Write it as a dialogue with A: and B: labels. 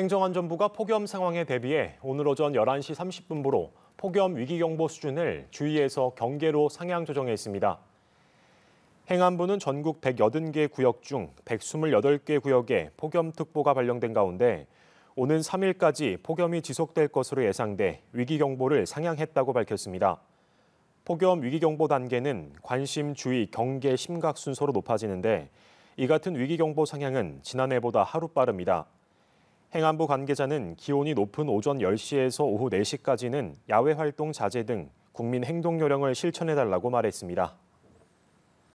A: 행정안전부가 폭염 상황에 대비해 오늘 오전 11시 30분부로 폭염 위기경보 수준을 주의에서 경계로 상향 조정했습니다. 행안부는 전국 180개 구역 중 128개 구역에 폭염특보가 발령된 가운데 오는 3일까지 폭염이 지속될 것으로 예상돼 위기경보를 상향했다고 밝혔습니다. 폭염 위기경보 단계는 관심, 주의, 경계, 심각 순서로 높아지는데 이 같은 위기경보 상향은 지난해보다 하루 빠릅니다. 행안부 관계자는 기온이 높은 오전 10시에서 오후 4시까지는 야외 활동 자제 등 국민 행동 요령을 실천해 달라고 말했습니다.